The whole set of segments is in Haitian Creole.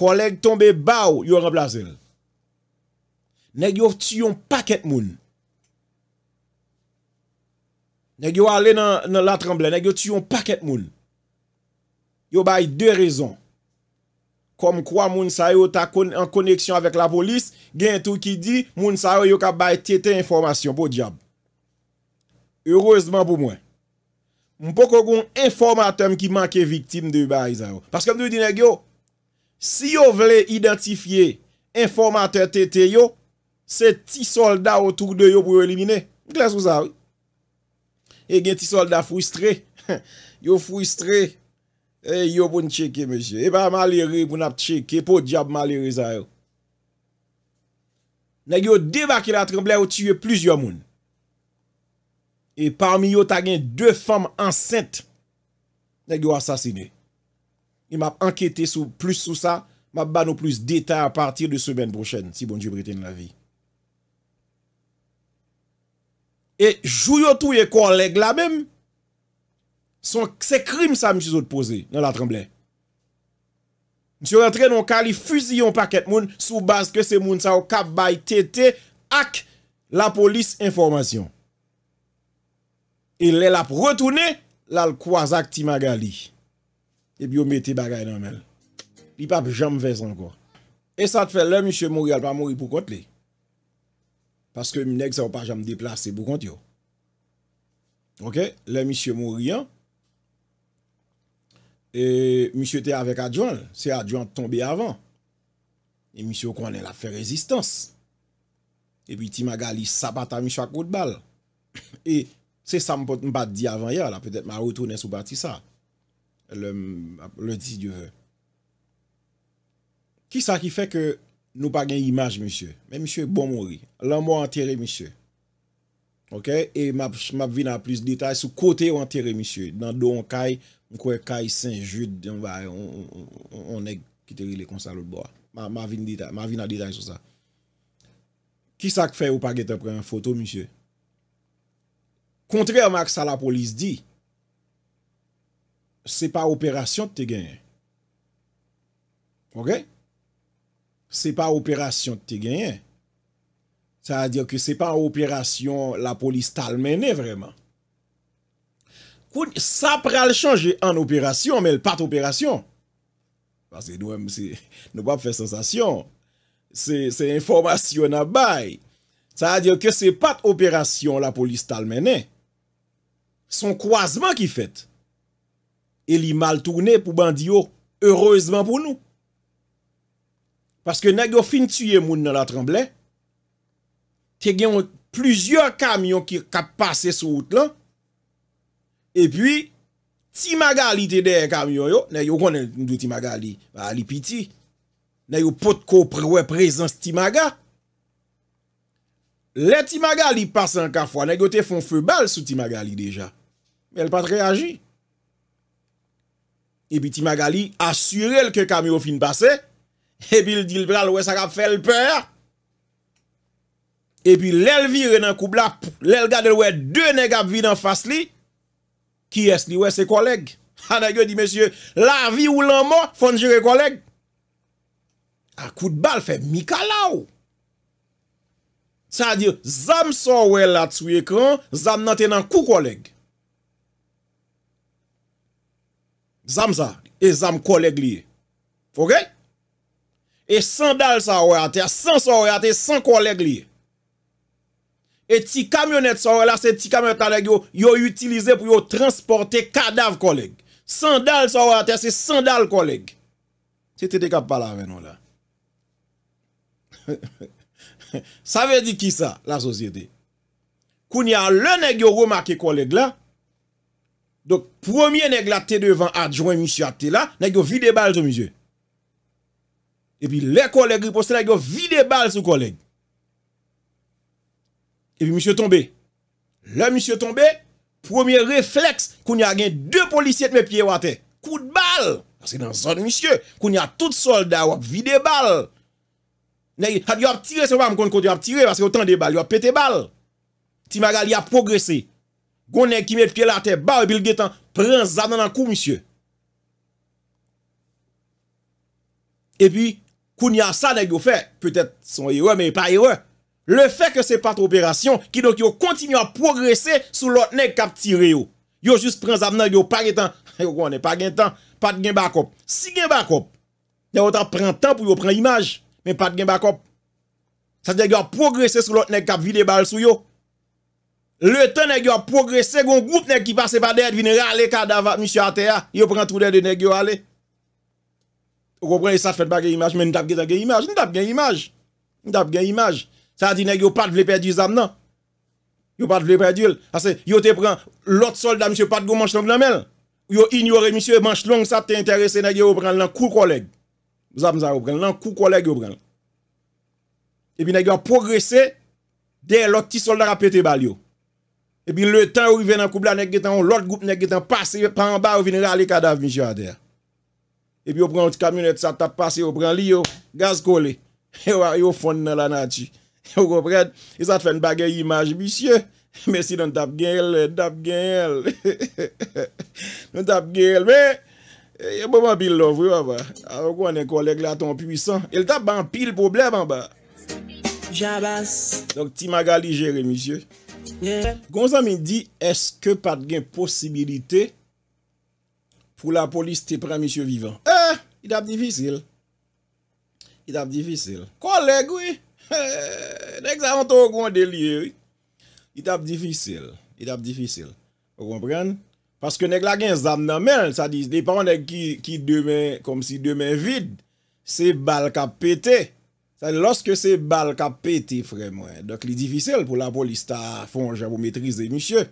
kolek tombe ba ou yon rembla zel. Nèk yo fty yon paket moun. Nèk yo ale nan la tremble, nèk yo fty yon paket moun. Yo bay de rezon. Kom kwa moun sa yo ta konen koneksyon avèk la polis, gen tou ki di, moun sa yo yo ka bay tete informasyon pou diab. Erozman pou mwen. Mpo kogon informatèm ki manke viktim de yon bay zayon. Paske mdou di nèk yo, Si yo vle identifiye informateur tete yo, se ti solda otouk de yo pou yo elimine. Mkla sou zari? E gen ti solda fwistre, yo fwistre, e yo pou ncheke meche. E ba malire pou napcheke, pou diab malire zayou. Negyo devakila tremble ou tiyo plus yo moun. E parmi yo tagen 2 fom ansente, negyo asasiney. I map anketi sou plus sou sa, map bano plus deta a partir de semen prochen, si bonjou breten la vi. E jou yo tou ye kor leg la mem, se krim sa mjou sou te pose, nan la tremble. Mjou yo rentre non ka li fuzi yon paket moun, sou baz ke se moun sa ou kap bay tete, ak la polis informasyon. E le lap retoune, lal kwa zak ti magali. E pi yo meti bagay nan men. Li pap jam vez anko. E sa te fe, le misye mori al pa mori pou kont li. Paske mi nek sa w pa jam deplase pou kont yo. Ok, le misye mori an. E misye te avek adjuan. Se adjuan tombe avan. E misye w konen la fe rezistans. E pi ti magali sapata mi chak wot bal. E se sa mpote mpate di avan ya la. Petet ma wotone sou bati sa. Le di di ve. Ki sa ki fe ke nou pa gen imaj monsye? Men monsye bon mori. Lan moun anteri monsye. Ok? E map vin a plus detay sou kote anteri monsye. Nan do an kay, mwen kwe kay Saint Jude. On ek kiteri le konsal lout bo. Ma vin a detay sou sa. Ki sa ki fe ou pa gen te preman foto monsye? Kontreman ak sa la polis di... Se pa operasyon te genyen. Ok? Se pa operasyon te genyen. Sa a diyo ke se pa operasyon la polis talmenen vreman. Sa pral chanje an operasyon, men pat operasyon. Pase nou mse, nou pa fè sensasyon. Se informasyon ap bay. Sa a diyo ke se pat operasyon la polis talmenen. Son kouazman ki fèt. e li mal tourne pou bandi yo, heureusement pou nou. Paske nagyo fin tuye moun nan la tremble, te gen yon plizye kamyon ki kap pase sou out lan, e pi, ti maga li te den kamyon yo, nan yo konen nou ti maga li, ba li piti, nan yo pot ko prewe prezans ti maga, le ti maga li pase an ka fwa, nan yo te fon fe bal sou ti maga li deja, men l pat reagi, E pi Timagali asyre l ke kamyo fin pase, e pi l dil pral wè sa kap fè l pèr, e pi lèl virè nan kou blap, lèl gade l wè dè nèk ap vi nan fas li, ki es li wè se koleg. An a yo di mesye, la vi ou l an mo fon jire koleg. A kou d'bal fè mikalaw. Sa di, zanm son wè la tsu ekran, zanm nan tenan kou koleg. Zam sa, e zam kolek liye. Fokè? E sandal sa wè a te, san sa wè a te, san kolek liye. E ti kamyonet sa wè la, se ti kamyonet a leg yo, yo utilize pou yo transporte kadaf kolek. Sandal sa wè a te, se sandal kolek. Se te dekap pala menon la. Sa ve di ki sa, la sosyede? Koun ya lè neg yo remake kolek la. Donk, promye neg la te devan adjouen moussie a te la, nan yon vide bal sou moussie. E pi le koleg ripos la yon vide bal sou koleg. E pi moussie tombe. Le moussie tombe, promye refleks, koun yon gen dwe polisiet me pie wate. Kou de bal! Asi nan zon moussie, koun yon tout soldat wap vide bal. Nan yon ap tire sewa moun konti ap tire, asi yon tan de bal, yon ap pete bal. Ti magal yon ap progresi. Ti magal yon ap progresi. Gounen ki met pye la te, ba ou bil getan, pren zan nan an kou misye. E pi, kou nyan sa nan yo fe, peutet son yoe, men yon pa yoe. Le fe ke se pat operasyon, ki donk yo kontinu an progresse sou lot nen kap tire yo. Yo just pren zan nan yo, pa getan, yo kou ane pa gen tan, pat gen bakop. Si gen bakop, yon otan pren tan pou yo pren imaj, men pat gen bakop. Sa dek yo progresse sou lot nen kap vide bal sou yo. Le te nè gyo progresè goun gout nè ki pase pa dèd Vi nè rè alè ka davat misyo a te a Yo pran tou dèd de nè gyo alè Yo pran sa fèd bagè imaj Men nou tap gen imaj Nou tap gen imaj Nou tap gen imaj Sa di nè gyo pat vle pèdil zam nan Yo pat vle pèdil Ase yo te pran lot solda misyo pat goun manch long nan men Yo ignore misyo manch long Sa te interese nè gyo pran lan kou koleg Zam zan pran lan kou koleg yo pran Ebi nè gyo progresè Dè lot ti solda rapete bal yo Epi le tan ou i ven nan koubla nek getan, ou lot goup nek getan pase, pa an ba ou vini rale kadaf, mi chou adè. Epi ou pran ou ti kamyonet sa tap pase, ou pran li yo, gaz kole. Yo a yo fond nan la nati. Yo go pred, e sa te fen bagè yi imaj, mi chou. Mèsi non tap gen yèl, tap gen yèl. Non tap gen yèl, mè! E bo man bil love yo, ba. A ou kon en kolek la ton pwisan. El tap ban pil pou blè, ban ba. Donk ti maga li jere, mi chou. Gon sa mi di, eske pat gen posibilite pou la polis te pran misyo vivan? Eh, it ap difisil. It ap difisil. Kolek wè, eh, nek zavon tou gwan delye wè. It ap difisil. It ap difisil. Ou gwen pren? Paske nek la gen zam nan men, sa diz, depan men ek ki demen, kom si demen vide, se bal ka pete. Sade, loske se bal ka pete fremwen. Dok li difisil pou la polis ta fonja pou metrize, monsye.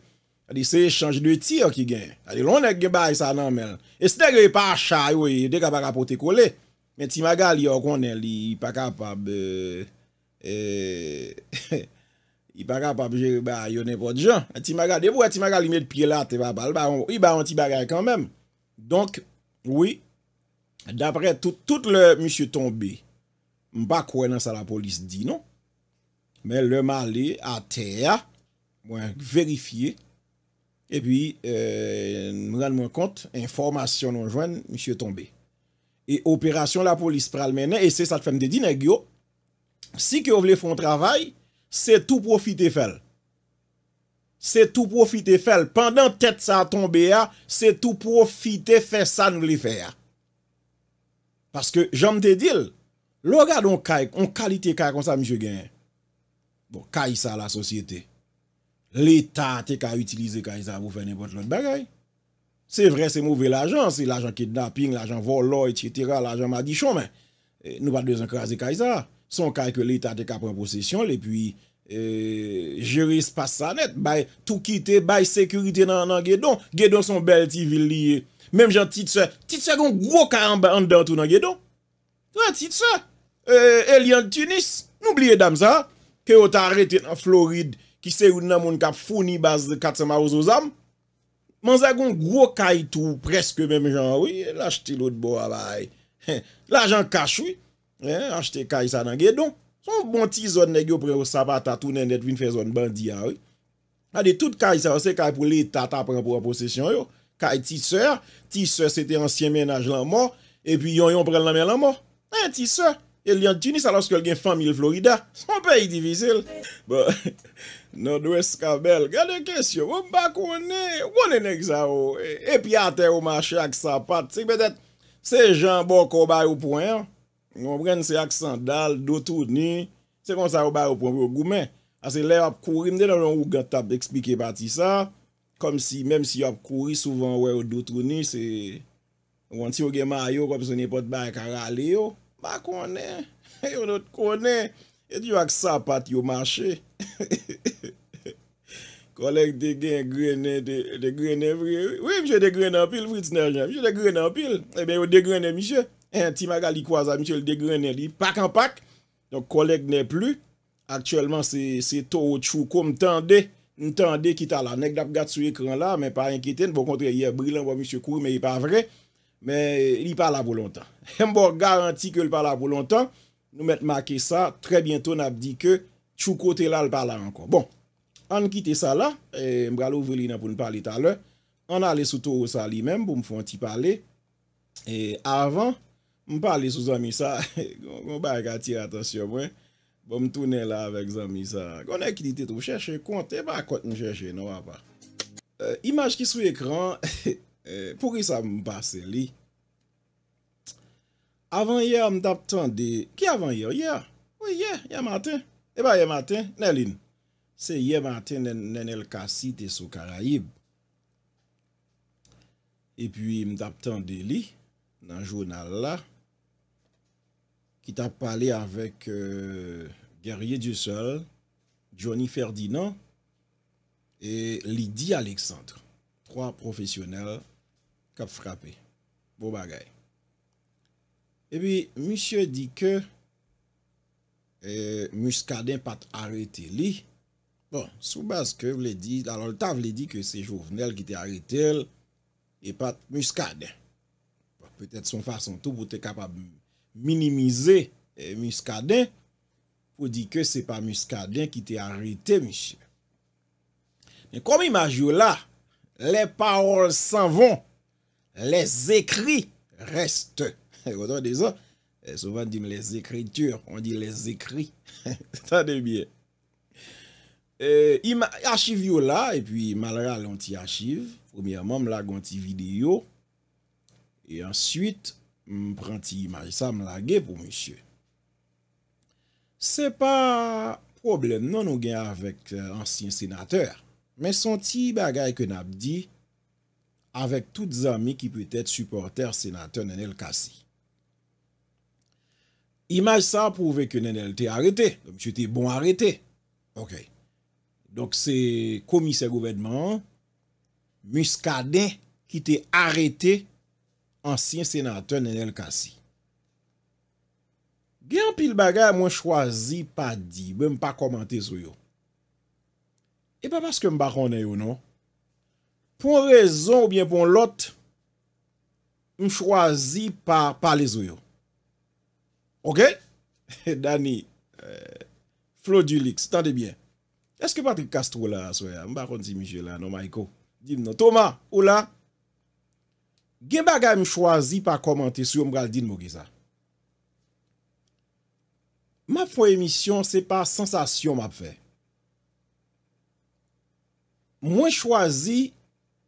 Sade, se chanj de tir ki gen. Sade, lon ek ge bay sa nanmel. E sade, yon pa chay, yon dey ka para pou te kole. Men ti magal, yon konen, yon pa kapab... Yon e, e, pa kapab jere, ba, yon nepo dijan. A ti magal, dey pou a ti magal yon met piye la, te va bal, ba, yon ti bagay kanmen. Donk, wii, dapre tout le monsye tombe... Mpa kwenan sa la polis di nou. Men lèman li a te a. Mwen verifiye. E pi eh, mwen an mwen kont. Informasyon nou jwenn. Mwen jwenn tombe. E operasyon la polis pral menen. E se sa te fèm de di nan gyo. Si ki ou vle foun travay. Se tou profite fèl. Se tou profite fèl. Pendan tèt sa a tombe a. Se tou profite fè sa nou vle fèl. Paske jom te dil. Lo gade on kalite ka kon sa mi se gen, bon, ka yisa la sosyete, l'Etat te ka utilize ka yisa, mou fè nè bot lòn bagay. Se vre se mou ve l'ajan, se l'ajan kidnapping, l'ajan voloy, etc., l'ajan madichon, men, eh, nou pat dezen krasi ka yisa, son kalke l'Etat te ka pren posesyon, lè pwi eh, jere spas sa net, bay tout kite, bay sekurite nan an gen don, gen don son bel ti vil liye, menm jan tit se, tit se kon gwo ka an dantou nan gen don, Wè ti tse, e li an Tunis, noubliye dam sa, ke ou ta arete nan Florid ki se ou nan moun ka founi baz katema ou zo zam. Man zagon gro kay tou preske menm jan wè, lache te lout bo avay. Laje an kache wè, lache te kay sa nan gedon. Son bon ti zon negyo pre ou sabata tou nen det vin fe zon bandiya wè. Adè tout kay sa wè se kay pou lè ta ta pren pou aposisyon yo. Kay ti sè, ti sè se te ansyen menaj lan mò, e pi yon yon pren nan men lan mò. E bon, ti sa, e li an tinis alos ke l gen famil Florida. S'man peyi divisil. Bo, non dwe skabel. Gade kesyo, wou bak wone. Wone nek sa wou. E pi a te wou mache ak sa pat. Se gen bon ko bay wou pwoyan. Mwen prene se aksan dal, do trouni. Se kon sa wou bay wou pwoyan wou goumen. Ase le wap kouri mde nan wou gatap ekspike pati sa. Kom si, menm si wap kouri souvan wè wou do trouni, se... Wan ti ou gen ma yo kom se ne pot baye karale yo. Ba konen. Yo not konen. E di wak sa pat yo mache. Kolek degren en grenen. Degren en vre. Oui, msye degren en pil. Frits nerjen. Msye degren en pil. Ebe eh yo degren en msye. E ti magal y kwa za msye. L degren en li pak an pak. Don kolek ne plu. Aktuellement se to ou chou. Kom tande. M tande ki ta la. Nek dap gat sou ekran la. Men pa enkiten. Bon kontre y e brilan wap bon, msye kou. Men y pa vre. Men, li pala pou lontan. En bo garanti ke li pala pou lontan, nou met make sa, tre bientou nap di ke chou kote la li pala ankon. Bon, an kite sa la, en bralou veli nan pou n'pale taler, an ale sou tou ou sa li men, pou m'fonte pali, en avan, m'pale sou zami sa, m'ba gati atasyon mwen, pou m'tounen la avek zami sa. Gwane kite te tou, cheshe kont, te ba kont m'cheshe, nan wap pa. E, imaj ki sou ekran, he he, Eh, pou ki sa m basen li? Avan ye m dap tan de... Ki avan ye? Ye? Oui, ye. Ye maten. E ba ye maten. Nè lin. Se ye maten nè nel kasi te sou karaib. E pi m dap tan de li. Nan jounal la. Ki tap pale avèk euh, Gerye Dussol, Johnny Ferdinand, e Lydie Alexandre. Troa profesyonel Kap frape, bo bagay. E bi, Mishè di ke, e, Mishkaden pat arete li, bon, sou baske, vle di, alor ta vle di ke se jouvnel ki te arete el, e pat Mishkaden. Bon, Pe tèt son fason tou, pou te kapab minimize e, Mishkaden, pou di ke se pa Mishkaden ki te arete Mishkaden. Kom imaj yo la, le parol san von, LES EKRIT RESTE Gwadon de zon, sovan di m les ekritur, on di les ekrit Tade bie Achiv yo la, e pi malra lonti achiv Fou mi yaman m lagon ti video E answit, m pranti imajisa m lage pou monsye Se pa problem nan nou gen avèk ansyen senater Men son ti bagay ke nap di avèk tout zami ki pwè tèt supporter senatèr Nenèl Kassi. Imaj sa pouve ke Nenèl tè aretè, jè tè bon aretè. Ok. Donk se komise gouvedman, Mouskaden ki tè aretè ansyen senatèr Nenèl Kassi. Gen pi l bagay mwen chwazi pa di, mwen pa komante sou yo. E pa paske mba kone yo nou, Pon rezon ou bien pon lot m chwazi pa pale zo yo. Ok? Dani, eh, Flo Dulix, tan de bien. Eske pati kast wola aswe? M bakon si miche la, no maiko. Non. Toma, wola? Gen baga m chwazi pa komante sou yon m gal din mouke sa. Ma fwen emisyon se pa sensasyon ma pfe. Mwen chwazi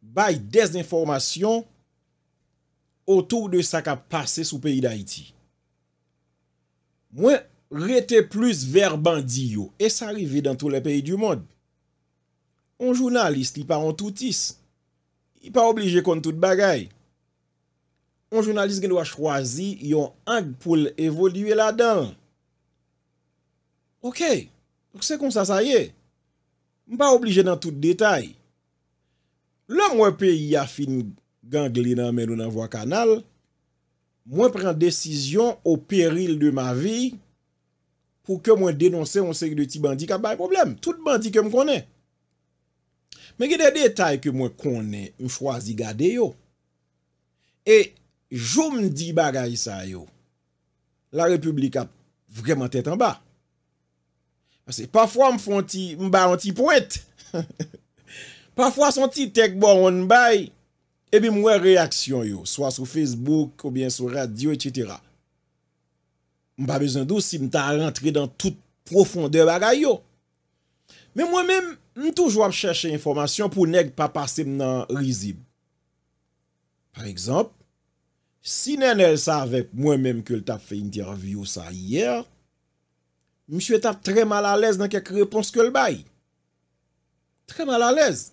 bay dezinformasyon otou de sa ka pase sou peyi da iti. Mwen rete plus verbandi yo, e sa rive dan tou le peyi du mod. On jounalist li pa an toutis. Li pa oblije kon tout bagay. On jounalist gen do a chwazi yon an pou l'evoluye la dan. Ok, pou se kon sa sa ye. Mwen pa oblije dan tout detay. La mwen peyi a fin ganglina men nou nan vwa kanal, mwen pren desisyon o peril de ma vi pou ke mwen denonse yon seg de ti bandi kap bay problem. Tout bandi ke m konen. Men gè de detay ke mwen konen m fwa zi gade yo. E joun m di baga yisa yo, la republik ap vreman tèt an ba. Mwen se pafwa m fwanti, m ba yon ti pouet. He he he. Pafwa son ti tek bo an bay, ebi mwen reaksyon yo, swa sou Facebook ou bien sou radio, etc. Mwen pa bezan dou si mwen ta rentre dan tout profonde bagay yo. Men mwen men mwen toujwa mwen cheshe informasyon pou neg pa pase mnen rizib. Par ekzamp, si nen el sa vek mwen menm ke l tap fe intervyo sa iyer, mwen chwe tap tre mal alez nan kek repons ke l bay. Tre mal alez.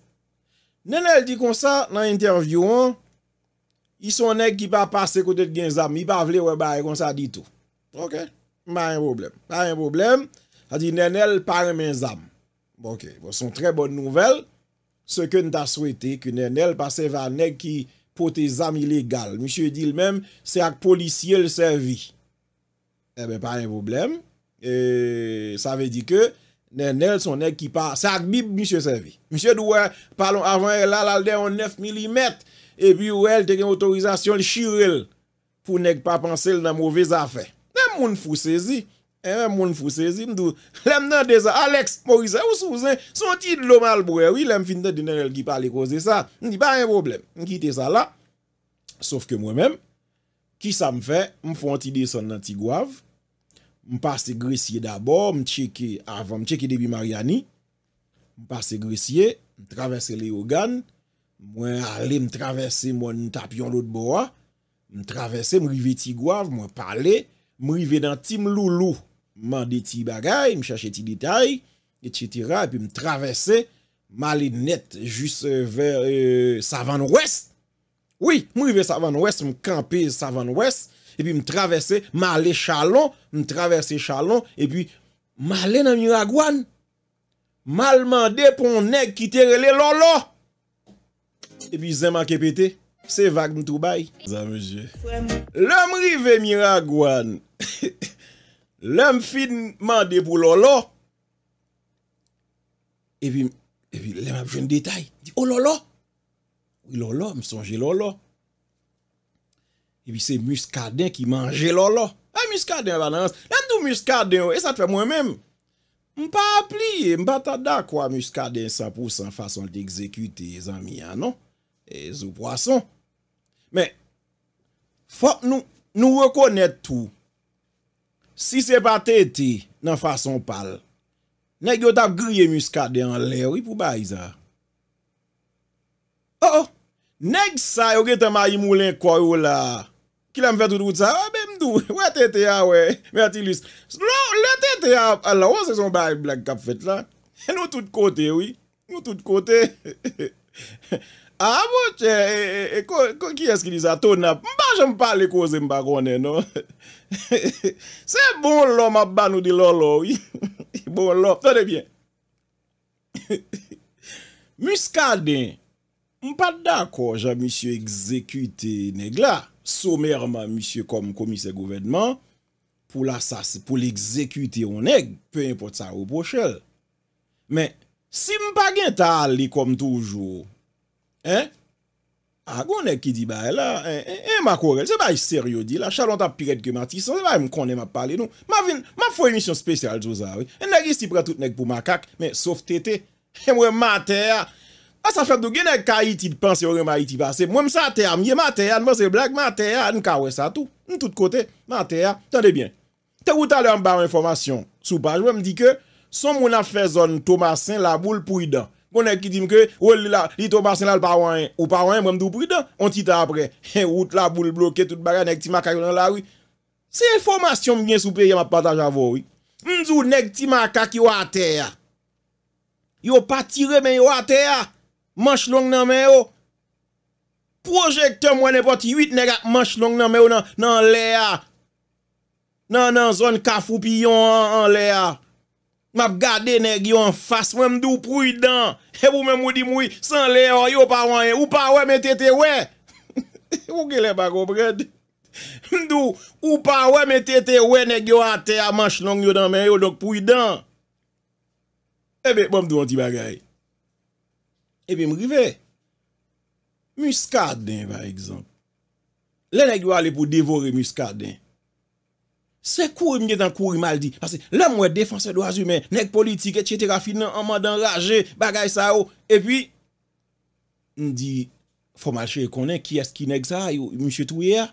Nenel di kon sa nan intervyon, y son neg ki pa pase kote gen zam, mi pa vle wè ba, y kon sa di tou. Ok? Mpa yon boblem. Mpa yon boblem, sa di nenel pare men zam. Ok, bon, son tre bon nouvel, se ke nta swete, ki nenel pase vwa neg ki pote zam ilegal. Mche di l mem, se ak polisye l servi. Ebe, eh mpa yon boblem, e sa ve di ke, Nè nèl son nèk ki pa sakbib misye sevi. Misye dwe palon avan e lal al den an nef milimet. E pi ou el te gen otorizasyon li shirel. Fou nèk pa panse l nan mouvez afen. Nè moun fousezi. Nè e, moun fousezi mdou. Lèm nan deza Alex Morisa ou souzen. Son ti lomal boye. Lèm fin de de nèl ki pale koze sa. Ndi ba ren problem. Mkite sa la. Sof ke mwen men. Ki sa m fe? Mfon ti de son nan tigwav. Mpase gresye dabor, mcheke avan, mcheke debi Maryani. Mpase gresye, mtravese le Ogan. Mwen ale mtravese mwen tapyon lout bowa. Mtravese, mrive tigwav, mwen pale. Mrive dan tim loulou. Mande ti bagay, mcheche ti detay, et cetera. E pi mtravese, mali net jis ver euh, Savan West. Oui, mrive Savan West, mkampi Savan West. E pi m travese, ma le chalon, m travese chalon, e pi ma le nan miragwan. Mal mande pou nèk ki terele lolo. E pi zèman kepete, se vak m toubay. Lèm rive miragwan, lèm fin mande pou lolo. E pi lèm apjoun detay, di ololo. Lolo, m sonje lolo. E pi se muskaden ki manje lolo. E muskaden va nan anse. Nan tou muskaden yo, e sa te fe mwen menm. M pa pli, m pa ta da kwa muskaden 100% fason te ekzekute e zanmian, non? E zo poason. Men, fok nou, nou rekonet tou. Si se pa tete, nan fason pal. Neg yo tap griye muskaden an lè, wipou ba iza. Oh oh, neg sa yo gete mayi moulen kwa yo la. Kila m fè tout kout sa, ah, wè mdou, wè tè tè ah, ya wè, mè ati lis. Lò, lè tè tè ya, ah, allò, wè se son bè a blèk kap fèt la? Nou tout kote, wè, nou tout kote. A, mwè, kò, kò, kò, kè eski li sa, ton ap, mba jè m pa lè kò zè m bagwane, non? Se bon lò, m ap ban ou di lò lò, wè, bon lò, fè de byen. M wè skade, m pa da kò, jè m wè se exekute, negla. Soumerman misye kom komise gouvedman pou l'asas, pou l'ekzekute ou neg, pe yon pot sa ou pochel. Men, si mpa gen ta al li kom toujou, agon neg ki di bae la, en makorel, se ba yon seryo di la, chalon ta piret ke matisan, se ba yon konen map pale nou. Ma fwen misyon spesyal jousa we, en negi si pre tout neg pou makak, men, sof tete, en wè mater ya. A sa fèm dò genèk ka iti d'pansè orèm a iti basè, mwèm sa tè a, miye ma tè a, nan mwèm se blèk, ma tè a, nan kawè sa tout, nan tout kote, ma tè a, tè ndè bièn. Tè wout a lè mba wèm ba wèm informasyon, sou pa, jwèm di kè, son mwèm na fè zon Tomasin la bou l'pou y dan, mwèm nek ki di mkè, ou lè la, li Tomasin eh, la l'pa wèm, ou pa wèm mwèm dò pou y dan, on ti ta apre, he wout la bou l'blokè tout bagè, nek ti maka yon la wè, se informasyon mwen soupe Manche long nan men yo. Projekte mwen e pot yuit negat manche long nan men yo oh, nan le a. Nan nan zon kafu pi yon an le a. Map gade neg yon fas. Mwen mdou pou yi dan. E mwen mwou di mwi. San le a yo pa wanyen. Ou pa wè men tete wè. Ou ke le pa kompred. Mdou. Ou pa wè men tete wè neg yon ate a manche long yo nan men yo. Mwen eh bon, mdou pou yi dan. E mwen mdou an ti bagayi. Ebe mrive, muskad den, va ekzant. Le nek yo ale pou devore muskad den. Se kou e mwenye dan kou e mal di, pase lè mwenye defanse do azume, nek politike, chete rafi nan, amman dan raje, bagay sa ou, e pi, mdi, fomal che konen, ki eski nek sa, yo, mwishetou ye,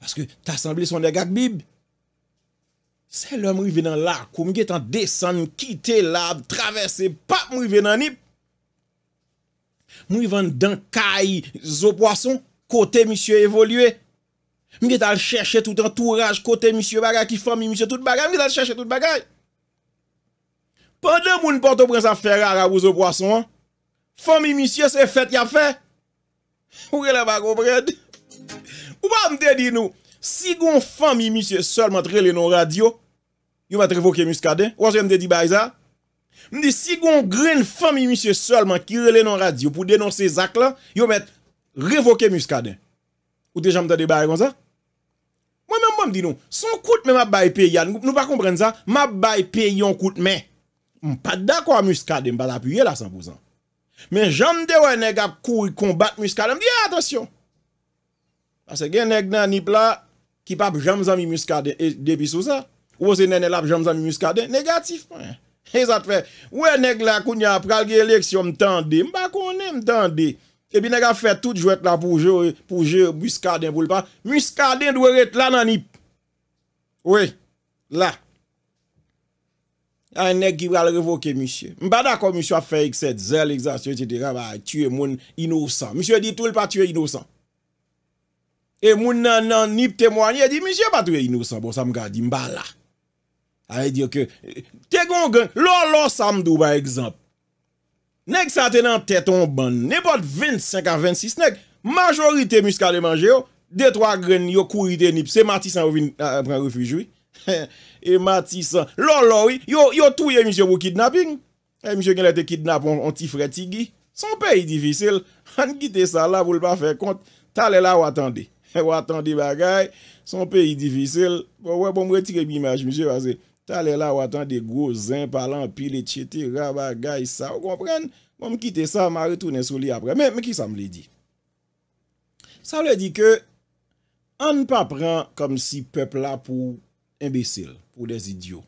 paske tasemble son dek akbib. Se lè mwenye venan la, kou mwenye tan desen, mkite lab, travese, pap mwenye venan ip, Nou y vande dan ka y zo poason kote misye evolue. Mwen gen tal chèche tout entourage kote misye bagay ki fan mi misye tout bagay. Mwen gen tal chèche tout bagay. Pendè moun porto pren sa ferra ra wou zo poason an. Fan mi misye se fèt ya fèt. Ou re la bako pren. Ou pa mte di nou. Si gon fan mi misye sol matre le non radio. Yo matre vokye muskade. Ou an jen mte di bayza. Mwen de si gon gren fami mwen se solman ki rele nan radyo pou denonsi zak la, yo met revoke muskaden. Ou te jam non. de de baye kon sa? Mwen mwen mwen mwen mwen mwen mwen mwen, son koute men ma baye pe yan, nou pa kompren za, ma baye pe yon koute men. Mwen pa dakwa muskaden, mwen pa tapye la 100%. Men jam de wè nè gap kou yon kon bat muskaden, mwen de ya atasyon. Asa gen nè gna nip la, ki pap jam zami muskaden, ou se nenè lap jam zami muskaden, negatif mwen ya. E sa te fe, we nek la koun ya pral ge leks yo mtande, mba koun ne mtande, ebi nek a fe tout jwet la pou jwet, pou jwet, miskaden pou lpa, miskaden dwe ret lananip. We, la. A yon nek ki pral revoke miche. Mba da kon miche a fe yik set zel, ek zasyon, chete raba, tue moun inousan. Miche di toul pa tue inousan. E moun nan nanip temwany, e di miche pa tue inousan, bon sa mga di mba la. Ay e diyo ke, te gon gen, lor lor samdou ba ekzamp. Nek sa tenan teton ban, nepot 25 a 26 nek, majorite muska de manje yo, detwa gren yo kouri de nip, se matisan ouvi pran refujwi. E matisan, lor lori, yo touye msye ou kidnaping. E msye gen lete kidnap, on ti fretigi. Son peyi difisil. An gite sa la, vou l pa fe kont, talela watande. Watande bagay, son peyi difisil. Wè pou mwetire bi imaj msye wasey. Ta le la watan de gwo zin palan, pil et chete, raba, gay, sa, ou kompren? Mwen mkite sa, ma retounen sou li apre. Men, men ki sa mle di? Sa mle di ke, an pa pran kom si pepla pou imbesil, pou des idyo.